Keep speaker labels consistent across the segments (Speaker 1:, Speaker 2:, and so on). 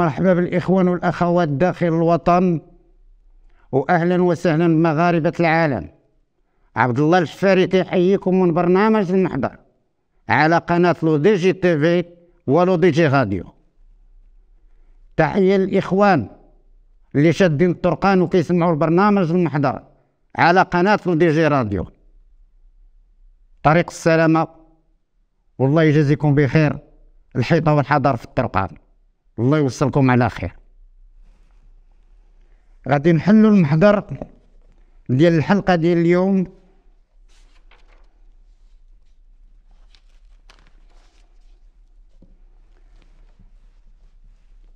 Speaker 1: مرحبا بالإخوان والأخوات داخل الوطن وأهلا وسهلا بمغاربة العالم عبد الله الحفاري تحييكم من برنامج المحضر على قناة لو دي جي تيفي ولو دي جي راديو تحية للإخوان اللي شادين الطرقان وكيسمعوا البرنامج المحضر على قناة لو دي جي راديو طريق السلامة والله يجازيكم بخير الحيطة والحضر في الطرقان الله يوصلكم على خير غادي نحلوا المحضر ديال الحلقه ديال اليوم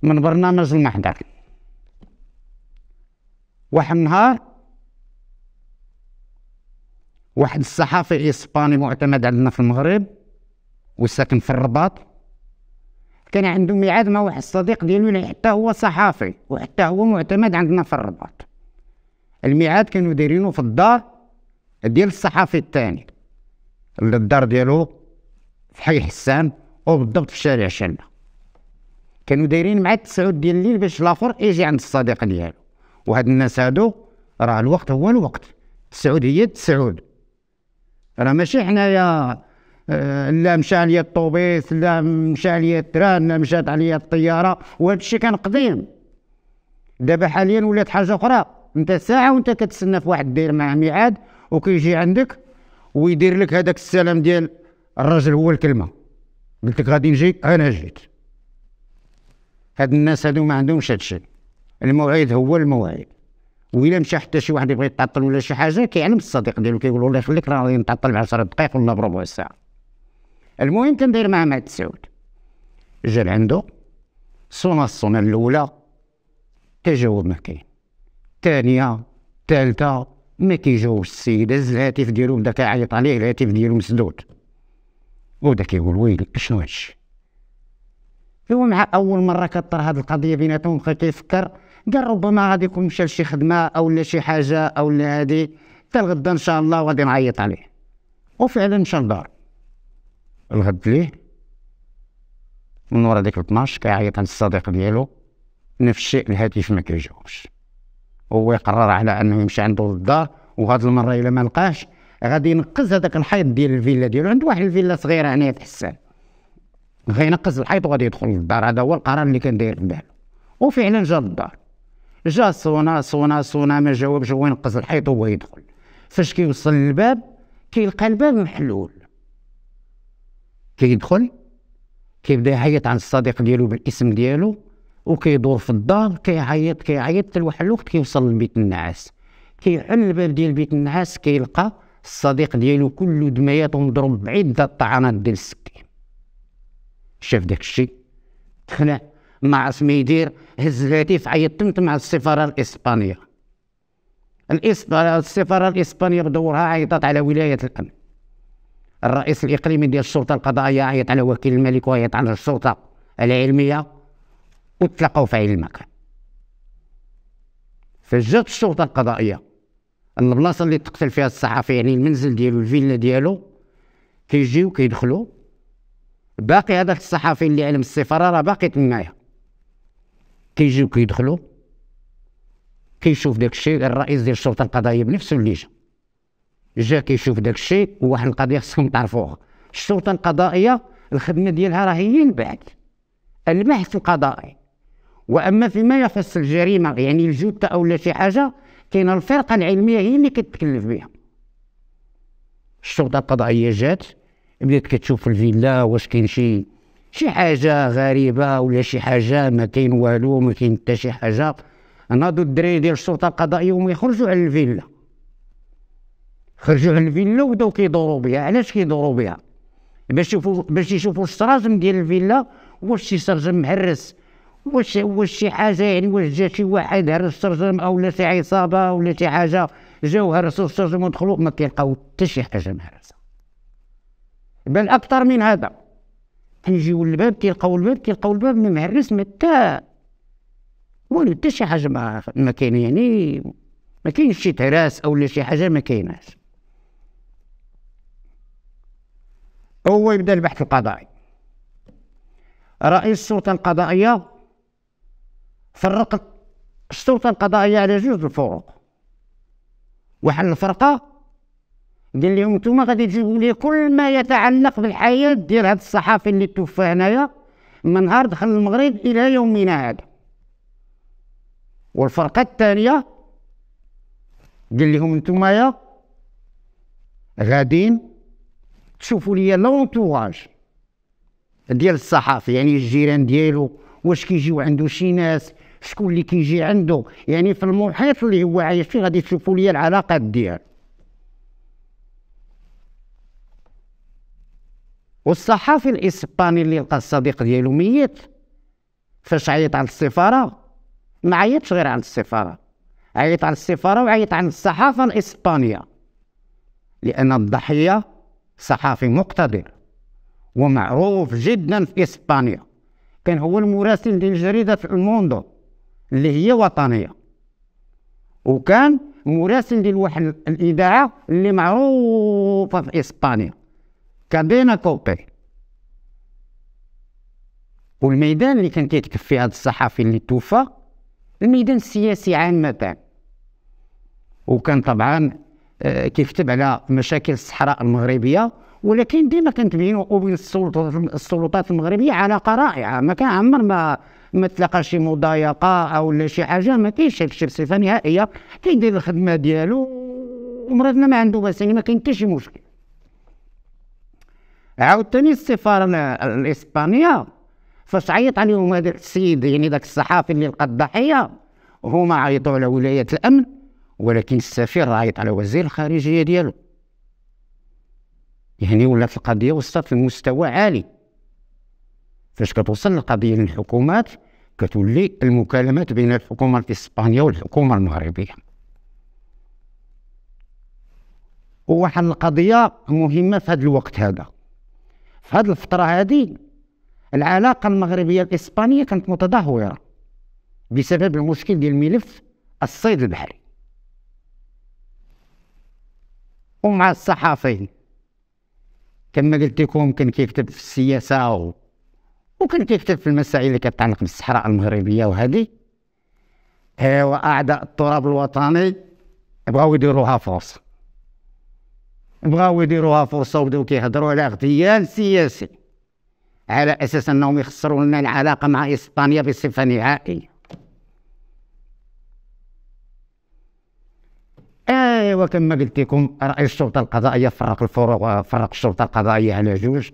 Speaker 1: من برنامج المحضر واحد النهار واحد الصحفي اسباني معتمد عندنا في المغرب وساكن في الرباط كان عنده ميعاد مع واحد الصديق ديالو اللي حتى هو صحافي وحتى هو معتمد عندنا في الرباط الميعاد كانوا دايرينه في الدار ديال الصحافي الثاني الدار ديالو في حي حسان وبالضبط في شارع شلة كانوا دايرين مع التسعود ديال الليل باش الاخر يجي عند الصديق ديالو وهاد الناس هادو راه الوقت هو الوقت التسعود هي التسعود راه ماشي حنايا آه، لا مشى عليا الطوبيس لا مشى عليا التران لا مشات عليا الطياره وهذا الشيء كان قديم دابا حاليا ولات حاجه اخرى انت ساعه وانت كتسنى في واحد داير مع ميعاد وكيجي عندك ويدير لك هذاك السلام ديال الرجل هو الكلمه قلت لك غادي نجي انا جيت هاد الناس هادو ما عندهمش هادشي الموعد هو الموعد وإلا مشى حتى شي واحد يبغي يتعطل ولا شي حاجه كيعلم الصديق ديالو كيقول له الله يخليك راه غادي نتعطل 10 دقائق ولا بربع ساعه المهم كندير مع مهد سعود جا لعندو صونا الصونا الأولى تجاوب ما كاين الثانية الثالثة ما كيجاوبش السيد هز الهاتف ديالو بدا كيعيط عليه الهاتف ديالو مسدود وبدا كيقول ويلي شنو هادشي هو مع اول مره كطر هاد القضيه بيناتهم بقى كيفكر قال ربما غادي يكون مشى لشي خدمه او لا شي حاجه او لا هادي حتى الغدا ان شاء الله وغادي نعيط عليه وفعلا مشى لدار الغد ليه من ورا ديك 12 كيعيط عند الصديق ديالو نفس الشيء الهاتف ما كيجاوبش هو يقرر على انه يمشي عنده للدار وهاد المره الا ما لقاش غادي ينقز هذاك الحيط ديال الفيلا ديالو عند واحد الفيلا صغيره هنايا في حسان غينقز الحيط وغادي يدخل للدار هذا هو القرار اللي كان داير في بالو وفعلا جا للدار جا صونا صونا صونا ما جاوبش هو ينقز الحيط وهو يدخل فاش كيوصل للباب كيلقى الباب محلول كيدخل كيبدا يعيط عن الصديق ديالو بالاسم ديالو وكيدور في الدار كيعيط كيعيط حتى لواحد الوقت كيوصل لبيت النعاس كيحل الباب ديال بيت النعاس كيلقى الصديق ديالو كله دميات ومضروب بعدة الطعنات ديال السكين شاف داك الشيء تخنع ما عرف ما يدير هز الهاتف عيط تمت مع السفاره الاسبانيه السفاره الاسبانيه بدورها عيطات على ولايه الامن الرئيس الاقليمي ديال الشرطه القضائيه عيط على وكيل الملك وعيط على الشرطه العلميه وتلاقاو في عين المكان فجات الشرطه القضائيه البلاصه اللي تقتل فيها الصحافي يعني المنزل ديالو الفيلا ديالو كيجيو كيدخلوا باقي هذاك الصحافي اللي علم السفاره راه باقي تمايا كيجيو كيدخلوا كيشوف داك الشيء الرئيس ديال الشرطه القضائيه بنفسه اللي جا جا كيشوف داك الشيء وواحد القضيه خصكم تعرفوها الشرطه القضائيه الخدمه ديالها راه هي البحث البحث القضائي واما فيما يخص الجريمه يعني الجثه او لا شي حاجه كاينه الفرقه العلميه هي اللي كتكلف بها الشرطه القضائيه جات بدات كتشوف في الفيلا واش كاين شي شي حاجه غريبه ولا شي حاجه ما كاين والو ما كاين حتى شي حاجه ناضوا الدراري ديال الشرطه القضائيه وهم يخرجوا على الفيلا خرجوا على الفيلا وبداو كيدوروا بها علاش كيدوروا بها باش يشوفوا باش يشوفوا الشراجم ديال الفيلا واش شي شرجم مهرس واش واش شي حاجه يعني واش جا شي واحد هرس الشرجم او شي عصابه ولا شي حاجه جاو هرسوا الشرجم ودخلوا ما كيلقاو حتى شي حاجه مهرسه بل اكثر من هذا كيجيو للباب كيلقاو الباب كيلقاو الباب من مهرس ما حتى ولا حتى شي حاجه ما كاين يعني ما كاينش شي تراس او شي حاجه ما كايناش هو يبدا البحث القضائي رئيس السلطه القضائيه فرقت السلطه القضائيه على جوج الفروق واحد الفرقه قال لهم انتم غادي تجيبوا لي كل ما يتعلق بالحياه ديال هاد الصحافي اللي توفى هنايا من نهار دخل المغرب الى يومنا هذا والفرقه الثانيه قال لهم يا غادين تشوفوا لي لونتوراج ديال الصحافي يعني الجيران ديالو واش كيجيو عنده شي ناس شكون اللي كيجي عنده يعني في المحيط اللي هو عايش فيه غادي تشوفوا لي العلاقات ديالو والصحافي الاسباني اللي لقى الصديق ديالو ميت فاش عيط على السفاره ما عيطش غير على السفاره عيط على السفاره وعيط على الصحافه الاسبانيه لان الضحيه صحافي مقتدر ومعروف جدا في اسبانيا كان هو المراسل ديال جريده الموندو اللي هي وطنية وكان مراسل ديال واحد الإذاعة اللي معروفة في إسبانيا كابينا كوبي والميدان اللي كان كيتكفي فيه هذا الصحفي اللي توفى الميدان السياسي عامة وكان طبعا آه، كيكتب على مشاكل الصحراء المغربيه ولكن ديما كانت بينه وبين السلطات المغربيه علاقه رائعه ما كان عمر ما ما تلقى شي مضايقه او لا شي حاجه ما كاينش الشيء بصفه نهائيه كيدير الخدمه ديالو ومرضنا ما عنده بس يعني ما كاين حتى شي مشكل عاودتني السفاره الاسبانيه فاش عيط عليهم هذا السيد يعني ذاك الصحافي اللي لقى الضحيه هما عيطوا على ولايه الامن ولكن السفير عيط على وزير الخارجيه ديالو يعني ولات القضيه وصلت لمستوى عالي فاش كتوصل القضيه للحكومات كتولي المكالمات بين الحكومه الاسبانيه والحكومه المغربيه وواحد القضيه مهمه في هذا الوقت هذا في هذه الفتره هذه العلاقه المغربيه الاسبانيه كانت متدهوره بسبب المشكل ديال ملف الصيد البحري ومع الصحافيين كما قلت لكم كان كيكتب في السياسه و... وكان كيكتب في المسائل اللي كتعلق بالصحراء المغربيه وهذه اعداء التراب الوطني بغاو يديروها فرصه بغاو يديروها فرصه وبداو كيهضروا على اغتيال سياسي على اساس انهم يخسروا لنا العلاقه مع اسبانيا بصفه نهائيه ايوا كما قلت لكم رئيس الشرطه القضائيه فرق الفرق فرق الشرطه القضائيه على جوج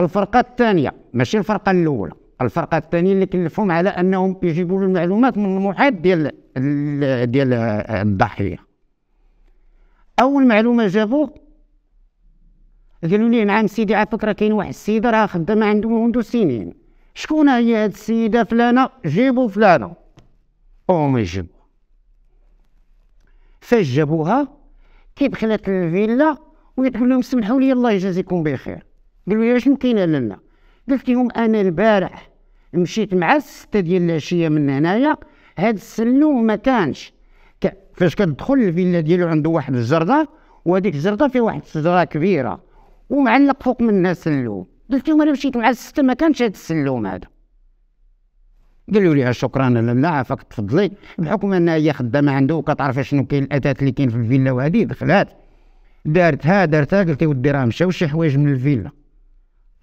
Speaker 1: الفرقه الثانيه ماشي الفرقه الاولى الفرقه الثانيه اللي كلفهم على انهم يجيبوا له المعلومات من المحيط ديال ديال الضحيه اول معلومه جابوا قالوا لي نعم سيدي على فكره كاين واحد السيده راه خدامه عنده منذ سنين شكون هي هاد السيده فلانه جيبوا فلانه او ما يجيبوا فاش جابوها كي دخلت الفيلا ويضحكوا لهم سمحوا لي الله يجازيكم بخير قالوا لي شنو كاين لنا قلت لهم انا البارح مشيت مع الستة ديال العشية من هنايا هاد السلوم ما كانش فاش كتدخل الفيلا ديالو عنده واحد الجردة وهذيك الجردة فيها واحد الشجرة كبيرة ومعلق فوق منها سلوم قلت لهم انا مشيت مع الستة ما كانش هاد السلوم هذا قالوا لها شكرا لا عافاك تفضلي بحكم انها هي خدامه عنده وكتعرف شنو كاين الاثاث اللي كاين في الفيلا وهذه دخلات دارتها دارتها قلت ودي راه مشاو شي حوايج من الفيلا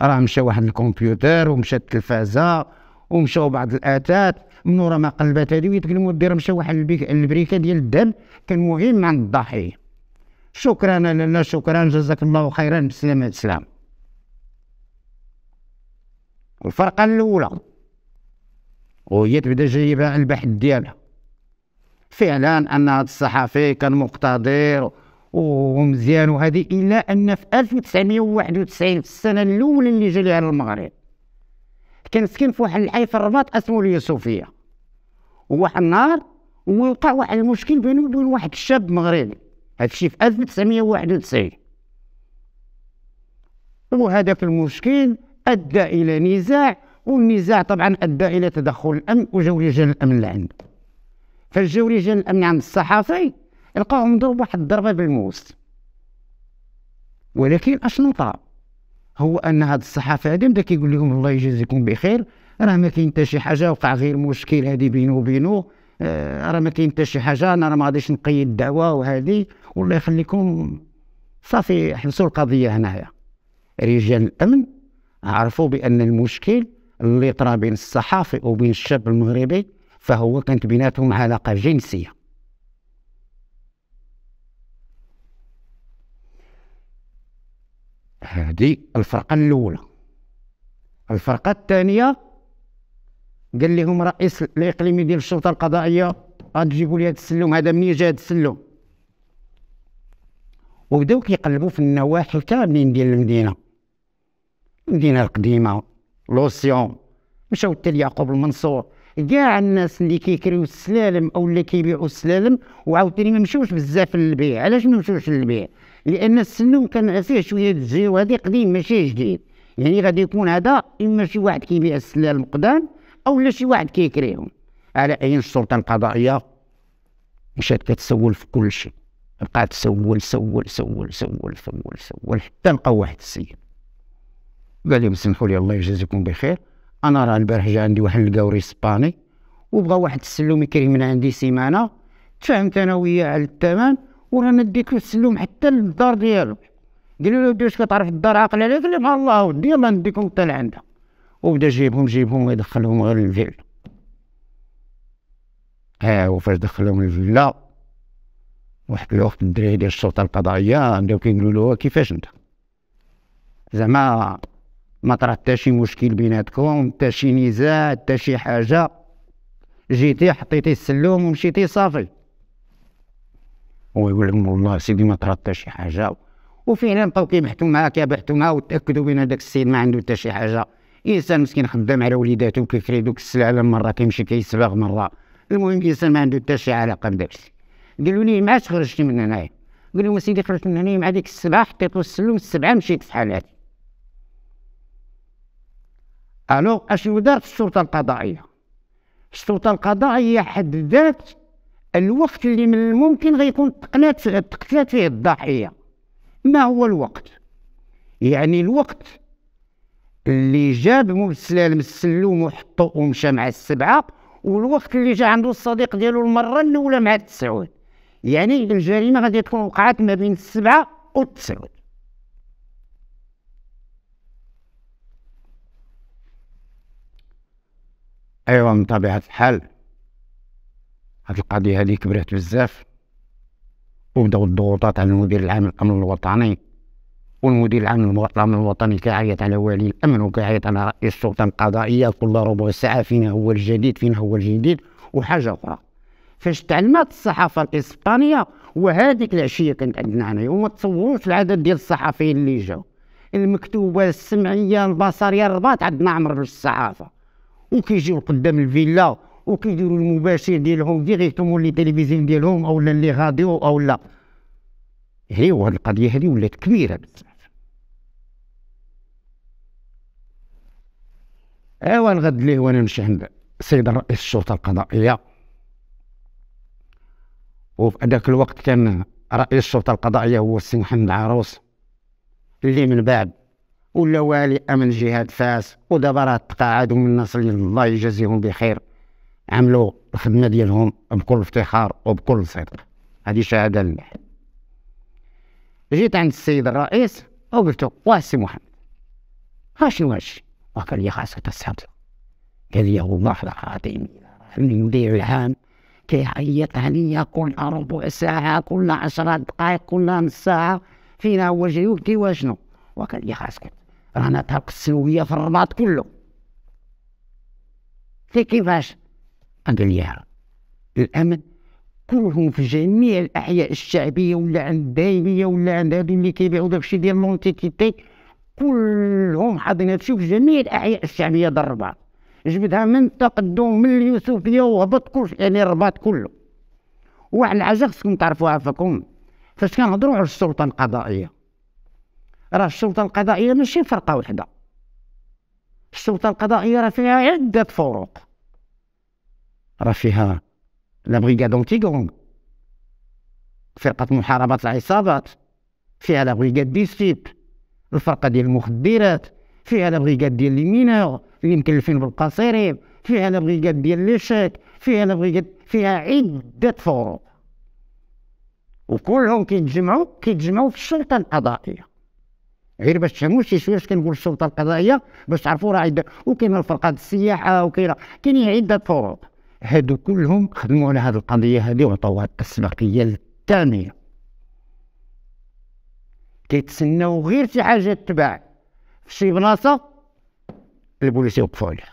Speaker 1: راه مشى واحد الكمبيوتر ومشى التلفازه ومشاو بعض الاثاث من ورا ما قلبت هذه ودي راه مشى واحد البريكه ديال الدم كان مهم عند الضحيه شكرا لاله شكرا جزاك الله خيرا بسلامة السلام الفرقه الاولى وهي تبدا جايبها على البحث ديالها فعلا ان هذا الصحفي كان مقتدر ومزيان وهذه الا ان في 1991 في السنه الاولى اللي جا ليها المغرب كان سكن في واحد الحي في الرباط اسمه اليوسفيه وواحد النهار وقع واحد المشكل بينه وبين واحد الشاب مغربي هادشي في 1991 وهذا في المشكل ادى الى نزاع والنزاع طبعا ادى الى تدخل الامن وجاو رجال الامن لعند فجاو رجال الامن عند الصحفي لقاهم ضرب واحد الضربه بالموس ولكن اشنو طار هو ان هذا الصحفي هذا بدا كيقول لهم الله يجازيكم بخير راه ما كاين حتى شي حاجه وقع غير مشكل هذه بينه وبينه آه راه ما كاين حتى شي حاجه انا راه ما غاديش نقيد الدعوه وهذه والله يخليكم صافي حبسوا القضيه هنايا رجال الامن عرفوا بان المشكل اللي طرا بين الصحافي وبين الشاب المغربي فهو كانت بيناتهم علاقة جنسية هذه الفرقة الأولى الفرقة الثانية قال لهم رئيس الإقليمي ديال الشرطة القضائية غتجيبوا لي هذا السلوم هذا منين جا هذا السلوم وبداو كيقلبوا في النواحي كاملين ديال المدينة المدينة القديمة لوسيون مشاو حتى ليعقوب المنصور كاع الناس اللي كيكريو السلالم او اللي كيبيعوا السلالم وعاوتاني ما مشاوش بزاف للبيع علاش ما مشاوش للبيع لان السنون كان فيه شويه الزيو وهذا قديم ماشي جديد يعني غادي يكون هذا اما شي واحد كيبيع السلالم قدام او لا شي واحد كيكريهم على عين السلطه القضائيه مشات كتسول في كل شيء بقات تسول سول سول سول سول سول حتى لقاو واحد السيد قال لهم سمحوا لي الله يجازيكم بخير انا راه البارح جا عندي واحد القوري اسباني وبغى واحد السلوم يكري من عندي سيمانه تفاهمت انا وياه على الثمن ورانا ديك السلوم حتى للدار ديالو قالوا له واش كتعرف الدار عاقل عليك قال لهم الله ودي يلاه نديكم حتى لعندها وبدا جيبهم جيبهم ويدخلهم غير للفيلا ها هو فاش دخلهم للفيلا واحد الوقت الدراري ديال الشرطه القضائيه بداو كيقولوا له كيفاش انت زعما ما طرا حتى شي مشكل بيناتكم حتى شي نزاع حتى شي حاجه جيتي حطيتي السلوم ومشيتي صافي هو لهم والله سيدي ما طرا حتى شي حاجه وفعلا بقاو كيبحثوا معاه كيبحثوا معاه وتاكدوا بان داك السيد ما عنده حتى شي حاجه انسان مسكين خدام على وليداتو كيكري دوك السلعه مره كيمشي كيسبغ مره المهم انسان ما عنده حتى شي علاقه بداكشي قالوا لي معاش خرجتي من هنايا قالوا لهم سيدي خرجت من هنايا مع ديك السبعه حطيت السلوم السبعه مشيت في حالاتي الو اشنو دارت السلطه القضائيه السلطه القضائيه حددت الوقت اللي من الممكن غيكون تقنات تقتلات فيه الضحيه ما هو الوقت يعني الوقت اللي جاب بمو السلالم السلوم وحطو ومشى مع السبعه والوقت اللي جا عنده الصديق ديالو المره الاولى مع التسعود يعني الجريمه غادي تكون وقعت ما بين السبعه والتسعود أيوا من طبيعة الحال هاد القضية هادي كبرت بزاف وبداو الضغوطات على المدير العام للأمن الوطني والمدير العام للأمن الوطني كيعيط على ولي الأمن وكيعيط على رئيس السلطة القضائية كل ربع ساعة فين هو الجديد فين هو الجديد وحاجة أخرى فاش تعلمت الصحافة الإسبانية وهذيك العشية كانت عندنا هنا وما تصوروش العدد ديال الصحفيين اللي جاو المكتوبة السمعية البصرية الرباط عندنا عمر الصحافة وكيجيو قدام الفيلا وكيديروا المباشر ديالهم ديريكتومون لي تيليفزيون ديالهم او لا لي راديو او لا هي القضيه هادي ولات كبيره بزاف ايوا غد ليه وانا نمشي عند السيد رئيس الشرطه القضائيه وفي هذاك الوقت كان رئيس الشرطه القضائيه هو السي محمد عروس اللي من بعد ولا والي امن جهاد فاس ودابا راه تقاعدوا من الناس الله يجازيهم بخير عملوا الخدمه ديالهم بكل افتخار وبكل صدق هذه شهاده لله جيت عند السيد الرئيس وقلت واه سي محمد هاشي واشي وقال لي خاصك تصحب قال لي والله العظيم المذيع العام كيعيط عليا كل ربع ساعة كل عشرة دقائق كل نص ساعة فينا هو جاي وكيوا شنو وقال لي خاصك رانا تهبط السلويه في الرباط كله في كيفاش قال لي الامن كلهم في جميع الاحياء الشعبيه ولا عند الدايريه ولا عند هذو اللي كيبيعوا داكشي ديال لونتيتي كلهم حاضرين هادشي في جميع الاحياء الشعبيه ديال الرباط جبدها من تقدم من اليوسفيه وهبط كلش يعني الرباط كله وعلى الحاجه خصكم تعرفوها فكم فاش كنهضروا على السلطه القضائيه راه السلطه القضائيه ماشي فرقه واحده السلطه القضائيه راه فيها عده فروق راه فيها لا بريغاد اونتيغونغ فرقه محاربه العصابات فيها لا بريغاد ديستيب الفرقه ديال المخدرات فيها لا بريغاد ديال لي مينور اللي مكلفين بالقصيرين فيها لا بريغاد ديال شيك فيها لا بريغاد فيها عده فروق وكلهم كيتجمعوا كيتجمعوا في الشرطه القضائيه غير باش تفهموا شي شويه اش كنقول الشرطه القضائيه باش تعرفوا راه عده وكاينه الفرقه السياحه وكاينه كاينين عده فروق هادو كلهم خدموا على هذه القضيه هذه وعطوها التسبيقيه الثانيه كيتسناو غير شي حاجه تباع في شي بلاصه البوليس يوقفوا عليها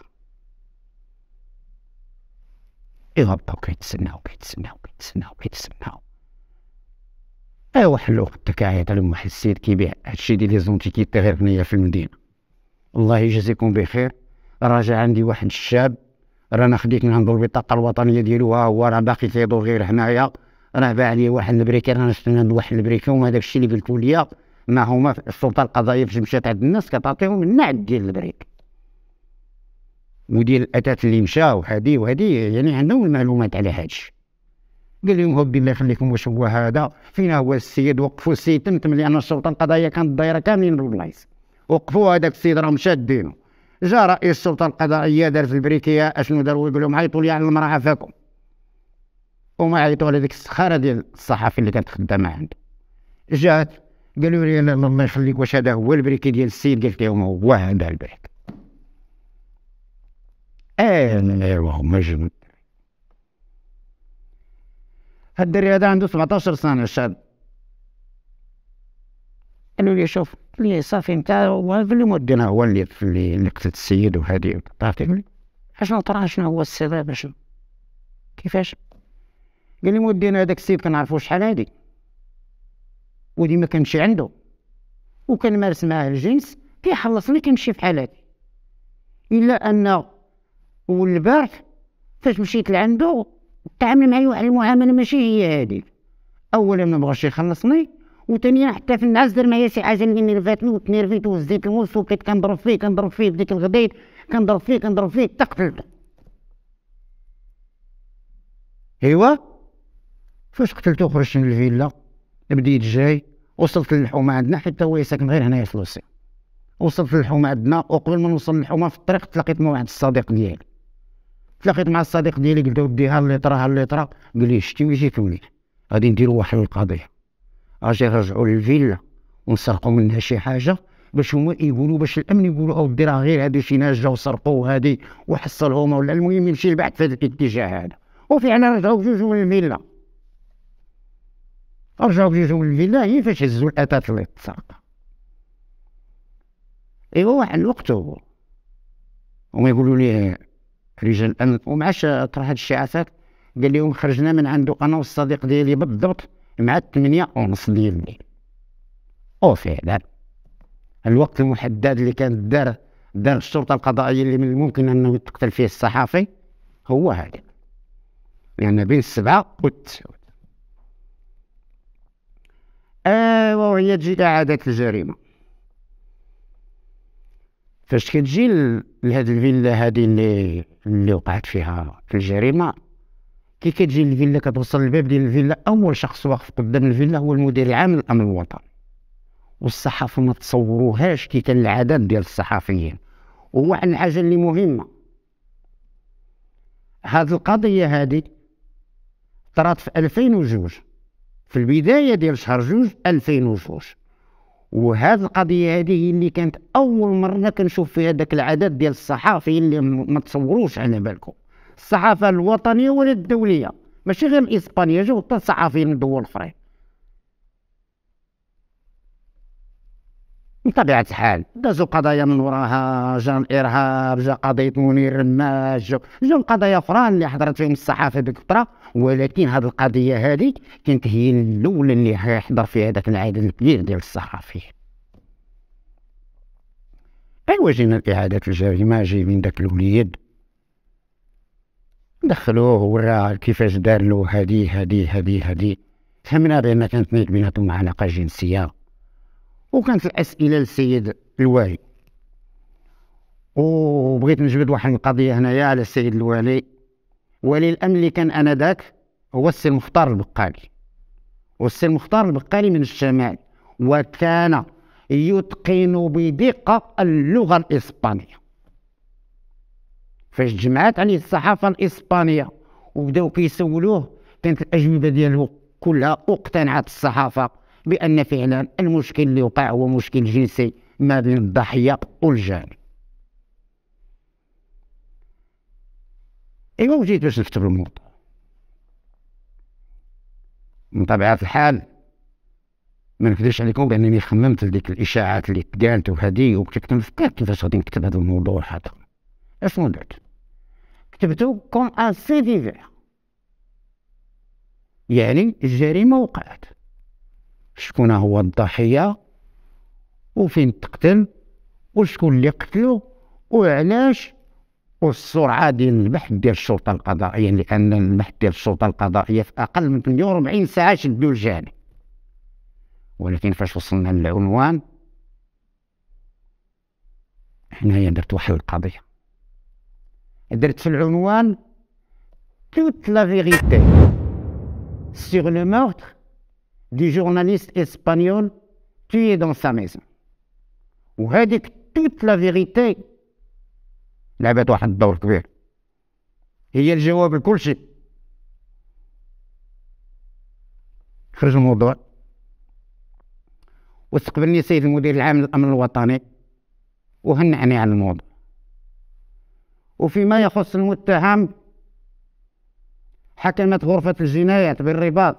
Speaker 1: يهبطوا كيتسناو كيتسناو كيتسناو كيتسناو ايوا حلو وقتك تكاعيط لما حسيت كي بيع هادشي ديال لي زونتيكيتي غير هنايا في المدينه الله يجازيكم بخير راجع عندي واحد الشاب رانا خديت من عنده البطاقه الوطنيه ديالو ها هو راه باقي تيدور غير هنايا راه باع لي واحد البريكي رانا شفنا عند واحد البريكي وما داكشي اللي قلتو ليا ما هما السلطه القضائيه فاش مشات عند الناس كتعطيهم النعد ديال البريك مدير الاتات اللي مشاو هادي وهادي يعني عندهم المعلومات على هادشي قال لهم هوبي الله يخليكم واش هو هذا فين هو السيد وقفوا السيد تم تم لان الشرطه القضائيه كانت دايره كاملين بالبلايص وقفوا هذاك السيد راهم شادينه جا رئيس الشرطه القضائيه دار في البريكيه اشنو داروا يقول لهم عيطوا لي على المراه عفاكم وما عيطوا على ديك السخاره ديال الصحفي اللي كانت خدامه عنده جات قالوا لي لا الله يخليك واش هذا هو البريكي ديال السيد قلت لهم هو هذا البريك آه، ايوا هما جبد هالدري هذا عنده 17 سنة الشاب قالوا لي شوف اللي صافي نتا هو اللي مودينا هو اللي في اللي قتلت السيد وهادي عرفتي اشنو طرا شنو هو السبب اشنو كيفاش قال لي مودينا هذاك السيد كنعرفو شحال هادي وديما كنمشي عنده وكان مارس معاه الجنس كيخلصني كنمشي بحال هادي الا ان والبارح فاش مشيت لعندو تعامل معايا واحد المعامله ماشي هي هذيك اولا ما بغاش يخلصني وثانيا حتى في النعاس دار معايا شي حاجه اللي نرفاتني وتنرفيت وهزيت الموس وبقيت كنضرب فيه كنضرب فيه بديك الغدايد كنضرب فيه كنضرب فيه حتى قتلته ايوا فاش قتلته خرجت من الفيلا بديت جاي وصلت للحومه عندنا حيت هو ساكن غير هنايا في لوسي وصلت للحومه عندنا وقبل ما نوصل للحومه في الطريق تلاقيت مع واحد الصديق ديالي تلاقيت مع الصديق ديالي قلت له ديها ها الليطره ها الليطره قال لي شتي ماشي فهمني غادي نديرو واحد القضيه اجي نرجعو للفيلا ونسرقو منها شي حاجه باش هما يقولوا باش الامن يقولوا او ديرها غير هادو شي ناجه سرقوا هادي وحصلهم ولا المهم يمشي لبعد في هذا الاتجاه هذا وفعلا رجعوا بجوج من الفيلا رجعوا بجوج من الفيلا هي فاش هزوا الاثاث اللي تسرق ايوا واحد الوقت هو هما يقولوا لي رجال الامن وما عادش طرح هذه الشعاعات قال لهم خرجنا من عنده انا والصديق ديالي بالضبط مع الثمانية ونص ديال الليل او فعلا الوقت المحدد اللي كانت دار دار الشرطه القضائيه اللي من الممكن انه يتقتل فيه الصحافي هو هذا يعني بين السبعه والتسعة ايوا وهي تجي عادات الجريمه فاش كتجي لهاد الفيلا هادي اللي اللي وقعت فيها الجريمه كي كتجي الفيلا كتوصل للباب ديال الفيلا اول شخص واقف قدام الفيلا هو المدير العام للامن الوطني والصحافه ما تصوروهاش كي كان العدد ديال الصحافيين وواحد الحاجه اللي مهمه هاد القضيه هادي طرات في 2002 في البدايه ديال شهر جوج 2002 وهذا القضيه هذه هي اللي كانت اول مره كنشوف فيها داك العدد ديال الصحافي اللي ما تصوروش على بالكم الصحافه الوطنيه ولا الدوليه ماشي غير الاسبانيه جاو حتى الصحافيين من دول اخرين بطبيعة الحال دازوا قضايا من وراها جا الارهاب جا قضيه منير الناج جاو جا قضايا اخرى اللي حضرت فيهم الصحافه ديك الفتره ولكن هذه القضيه هذه كانت هي الاولى اللي حضر فيها هذاك العدد الكبير ديال الصحافيين ايوا جينا الاعادات الجريمه جاي من داك الوليد دخلوه وراه كيفاش دار له هادي هادي هادي هادي فهمنا بان كانت بيناتهم علاقه جنسيه وكانت الاسئله للسيد الوالي وبغيت نجبد واحد القضيه هنايا على السيد الوالي ولي الامن اللي كان انذاك هو السي المختار البقالي والسي المختار البقالي من الشمال وكان يتقن بدقه اللغه الاسبانيه فاش جمعات عليه الصحافه الاسبانيه وبداو كيسولوه كانت الاجوبه ديالو كلها اقتنعت الصحافه بأن فعلا المشكل اللي وقع هو مشكل جنسي ما بين الضحية والجان إيوا وجيت باش نكتب الموضوع من طبيعة الحال ما نكذبش عليكم بأنني خممت ديك الإشاعات اللي تقالت وهذه وكنت نفكر كيفاش غادي نكتب هذا الموضوع هذا أشنو درت كتبته كون أن سي يعني الجريمة وقعت شكون هو الضحية وفين تقتل وشكون اللي قتلو وعلاش والسرعة ديال البحث ديال الشرطة القضائية لأن البحث ديال الشرطة القضائية في أقل من 48 ساعة شدو الجاني ولكن فاش وصلنا للعنوان هنايا درت واحد القضية درت في العنوان توت لا فيغيتي سيغ لو مورتر du journaliste espagnol tué dans sa maison وهذيك توت لا فيغيتي لعبت واحد الدور كبير هي الجواب لكل شيء خرج الموضوع واستقبلني سيد المدير العام للامن الوطني وهنعني على الموضوع وفيما يخص المتهم حكمت غرفة الجنايات بالرباط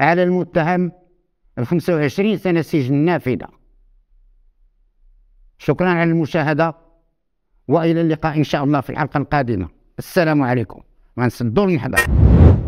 Speaker 1: على المتهم ب 25 سنة سجن نافذة شكرا على المشاهدة وإلى اللقاء إن شاء الله في الحلقة القادمة السلام عليكم ونسدوا المحبة